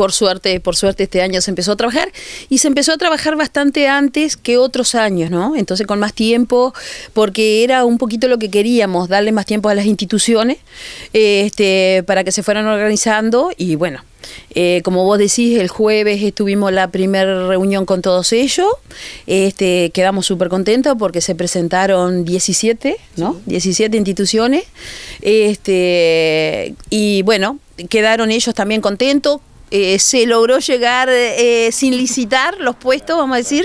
por suerte, por suerte este año se empezó a trabajar y se empezó a trabajar bastante antes que otros años, ¿no? Entonces con más tiempo, porque era un poquito lo que queríamos, darle más tiempo a las instituciones este, para que se fueran organizando y bueno, eh, como vos decís, el jueves estuvimos la primera reunión con todos ellos. Este, quedamos súper contentos porque se presentaron 17, ¿no? 17 instituciones. Este, y bueno, quedaron ellos también contentos eh, se logró llegar eh, sin licitar los puestos, vamos a decir,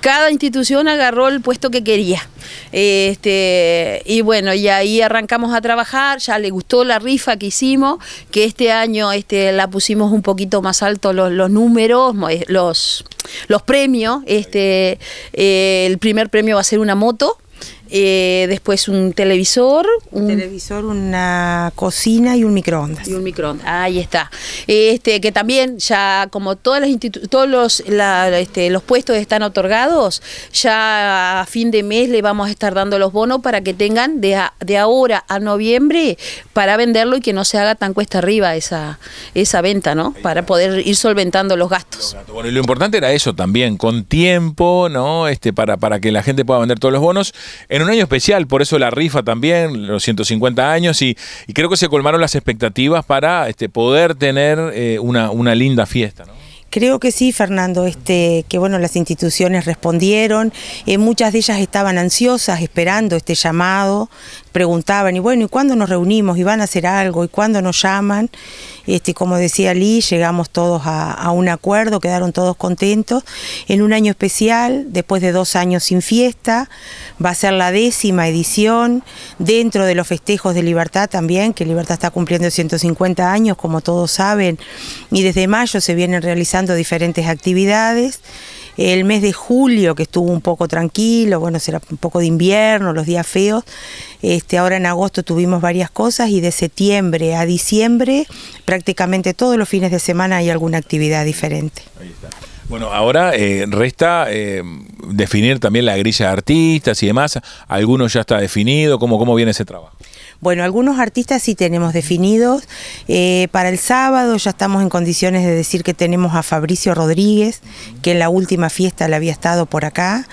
cada institución agarró el puesto que quería. Este, y bueno, y ahí arrancamos a trabajar, ya le gustó la rifa que hicimos, que este año este, la pusimos un poquito más alto los, números, eh, los, premios. Este, el primer premio va a ser una moto. Eh, después un televisor. Un televisor, una cocina y un microondas. Y un microondas, ahí está. Este, que también ya como todas las todos los, este, los puestos están otorgados, ya a fin de mes le vamos a estar dando los bonos para que tengan de, ahora a noviembre para venderlo y que no se haga tan cuesta arriba esa, esa venta, ¿no? Para poder ir solventando los gastos. Bueno, y lo importante era eso también, con tiempo, ¿no? Este, para, para que la gente pueda vender todos los bonos un año especial, por eso la rifa también, los 150 años, y, creo que se colmaron las expectativas para este, poder tener eh, una, linda fiesta. Creo que sí, Fernando, este, que bueno, las instituciones respondieron, eh, muchas de ellas estaban ansiosas esperando este llamado, preguntaban, y bueno, ¿y cuándo nos reunimos? ¿Y van a hacer algo? ¿Y cuándo nos llaman? Este, como decía Lee, llegamos todos a, a, un acuerdo, quedaron todos contentos. En un año especial, después de dos años sin fiesta, va a ser la décima edición, dentro de los festejos de Libertad también, que Libertad está cumpliendo 150 años, como todos saben, y desde mayo se vienen realizando diferentes actividades. El mes de julio, que estuvo un poco tranquilo, bueno, será un poco de invierno, los días feos. Este, ahora en agosto tuvimos varias cosas y de septiembre a diciembre prácticamente todos los fines de semana hay alguna actividad diferente. Bueno, ahora eh, resta eh, definir también la grilla de artistas y demás. ¿Alguno ya está definido? ¿Cómo, cómo viene ese trabajo? Bueno, algunos artistas sí tenemos definidos. Eh, para el sábado ya estamos en condiciones de decir que tenemos a Fabricio Rodríguez, que en la última fiesta le había estado por acá,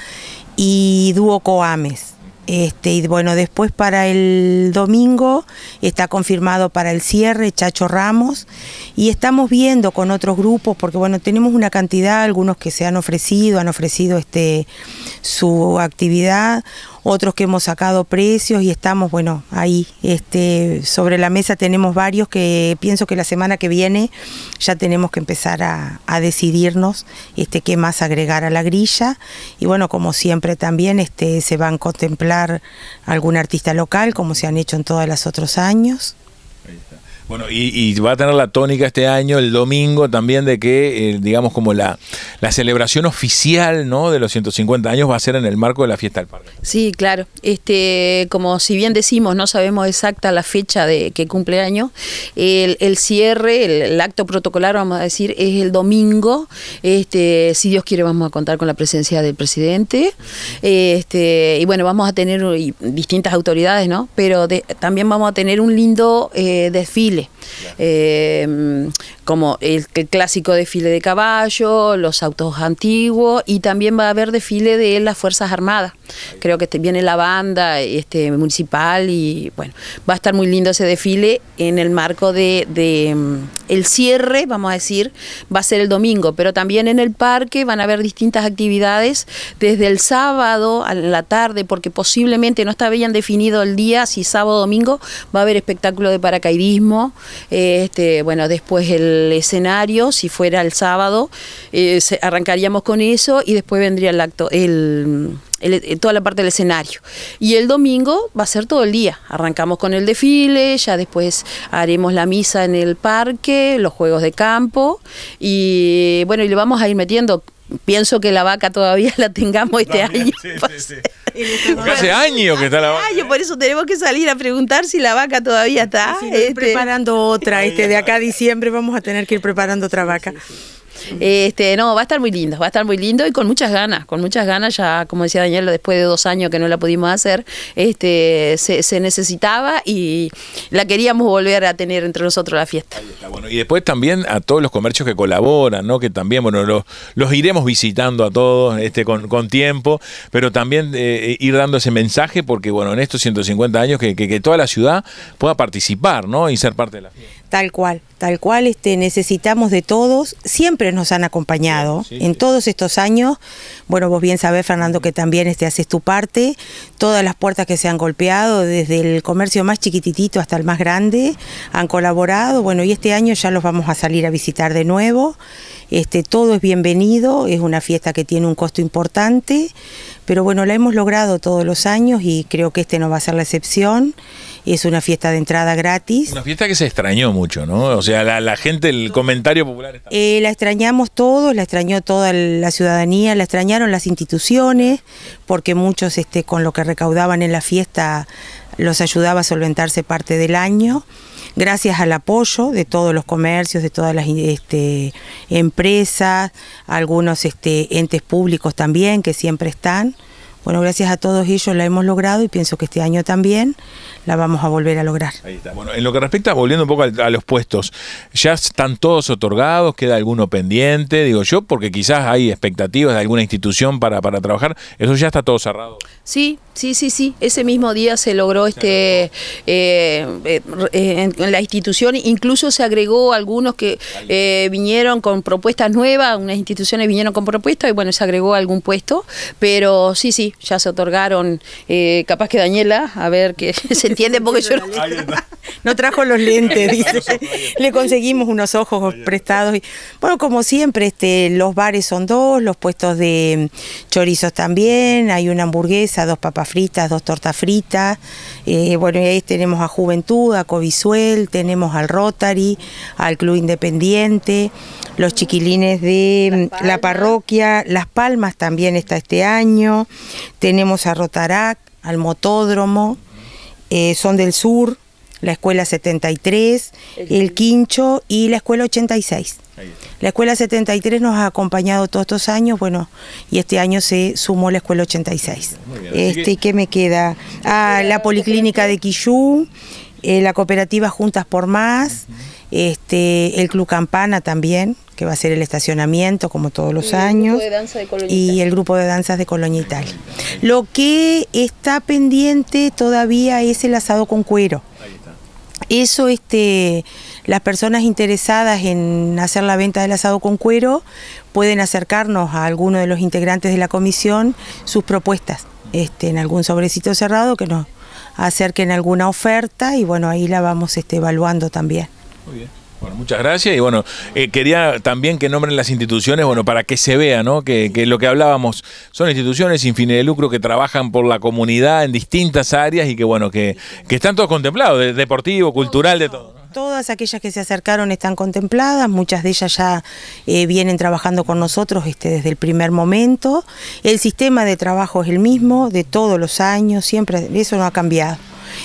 y Dúo Coames. Este, y bueno, después para el domingo está confirmado para el cierre Chacho Ramos y estamos viendo con otros grupos, porque bueno, tenemos una cantidad, algunos que se han ofrecido, han ofrecido este, su actividad otros que hemos sacado precios y estamos, bueno, ahí este, sobre la mesa tenemos varios que pienso que la semana que viene ya tenemos que empezar a, decidirnos este, qué más agregar a la grilla. Y bueno, como siempre también este, se van a contemplar algún artista local, como se han hecho en todos los otros años. Bueno, y, va a tener la tónica este año, el domingo también, de que, eh, digamos, como la, la celebración oficial ¿no? de los 150 años va a ser en el marco de la fiesta del parque. Sí, claro. Este, como si bien decimos, no sabemos exacta la fecha de que cumple el año, el, cierre, el, acto protocolar, vamos a decir, es el domingo. Este, si Dios quiere, vamos a contar con la presencia del presidente. Este, y bueno, vamos a tener distintas autoridades, ¿no? Pero también vamos a tener un lindo eh, desfile Chile. Eh, como el, clásico desfile de caballo, los autos antiguos y también va a haber desfile de las Fuerzas Armadas. Creo que este, viene la banda este, municipal y bueno, va a estar muy lindo ese desfile en el marco de, mm, el cierre, vamos a decir, va a ser el domingo, pero también en el parque van a haber distintas actividades desde el sábado a la tarde, porque posiblemente no está bien definido el día, si sábado o domingo va a haber espectáculo de paracaidismo, eh, este, bueno, después el escenario, si fuera el sábado, eh, arrancaríamos con eso y después vendría el acto, el, eh, toda la parte del escenario. Y el domingo va a ser todo el día. Arrancamos con el desfile, ya después haremos la misa en el parque, los juegos de campo y bueno, y le vamos a ir metiendo pienso que la vaca todavía la tengamos este año. hace años que está la vaca. por eso tenemos que salir a preguntar si la vaca todavía está. Este. preparando otra, este, de acá a diciembre vamos a tener que ir preparando otra vaca. Este, no, va a estar muy lindo, va a estar muy lindo y con muchas ganas, con muchas ganas, ya como decía Daniela, después de dos años que no la pudimos hacer, este, se, necesitaba y la queríamos volver a tener entre nosotros la fiesta. y después también a todos los comercios que colaboran, Que también, bueno, los, iremos visitando a todos este, con, tiempo, pero también eh, eh, ir dando ese mensaje porque, bueno, en estos 150 años que, toda la ciudad pueda participar, ¿no? Y ser parte de la fiesta. Tal cual, tal cual, este, necesitamos de todos, siempre nos han acompañado en todos estos años. Bueno, vos bien sabés, Fernando, que también este, haces tu parte. Todas las puertas que se han golpeado, desde el comercio más chiquititito hasta el más grande, han colaborado. Bueno, y este año ya los vamos a salir a visitar de nuevo. Este, todo es bienvenido, es una fiesta que tiene un costo importante, pero bueno, la hemos logrado todos los años y creo que este no va a ser la excepción es una fiesta de entrada gratis. Una fiesta que se extrañó mucho, ¿no? O sea, la, gente, el comentario popular. Eh, la extrañamos todos, la extrañó toda la ciudadanía, la extrañaron las instituciones, porque muchos este, con lo que recaudaban en la fiesta los ayudaba a solventarse parte del año gracias al apoyo de todos los comercios, de todas las este, empresas, algunos este, entes públicos también que siempre están. Bueno, gracias a todos ellos la hemos logrado y pienso que este año también la vamos a volver a lograr. Ahí está. Bueno, en lo que respecta, volviendo un poco a, los puestos, ¿ya están todos otorgados? ¿Queda alguno pendiente? Digo yo, porque quizás hay expectativas de alguna institución para, para trabajar. ¿Eso ya está todo cerrado? Sí, sí, sí, sí. Ese mismo día se logró este eh, eh, eh, en la institución, incluso se agregó algunos que vinieron con propuestas nuevas, unas instituciones vinieron con propuestas y bueno, se agregó algún puesto, pero sí, sí, ya se otorgaron, eh, capaz que Daniela, a ver que se entiende porque yo no, trajo los lentes, Le conseguimos unos ojos prestados. Y, bueno, como siempre, este, los bares son dos, los puestos de chorizos también, hay una hamburguesa, dos papas fritas, dos tortas fritas. Eh, bueno, y ahí tenemos a Juventud, a Covisuel, tenemos al Rotary, al Club Independiente, los chiquilines de mm, la, parroquia, Las Palmas también está este año, tenemos a Rotarac, al Motódromo, eh, Son del Sur, la Escuela 73, El Quincho y la Escuela 86. La Escuela 73 nos ha acompañado todos estos años, bueno, y este año se sumó la Escuela 86. este, ¿Qué me queda? Ah, la Policlínica de Quillú, eh, la cooperativa Juntas por Más, este, el Club Campana también, que va a ser el estacionamiento como todos los años y el grupo de danzas de Colonia y tal. Lo que está pendiente todavía es el asado con cuero. Ahí está. Eso este las personas interesadas en hacer la venta del asado con cuero pueden acercarnos a alguno de los integrantes de la comisión sus propuestas este, en algún sobrecito cerrado que nos acerquen alguna oferta y bueno, ahí la vamos este, evaluando también. Muy bien. Bueno, muchas gracias y bueno, eh, quería también que nombren las instituciones, bueno, para que se vea, ¿no? Que, lo que hablábamos son instituciones sin fines de lucro que trabajan por la comunidad en distintas áreas y que bueno, que, están todos contemplados, deportivo, cultural, de todo. Todas aquellas que se acercaron están contempladas, muchas de ellas ya eh, vienen trabajando con nosotros este, desde el primer momento. El sistema de trabajo es el mismo de todos los años, siempre, eso no ha cambiado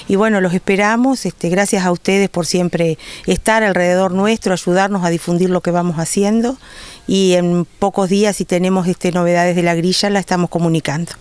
y bueno, los esperamos, este, gracias a ustedes por siempre estar alrededor nuestro, ayudarnos a difundir lo que vamos haciendo y en pocos días si tenemos este, novedades de la grilla la estamos comunicando.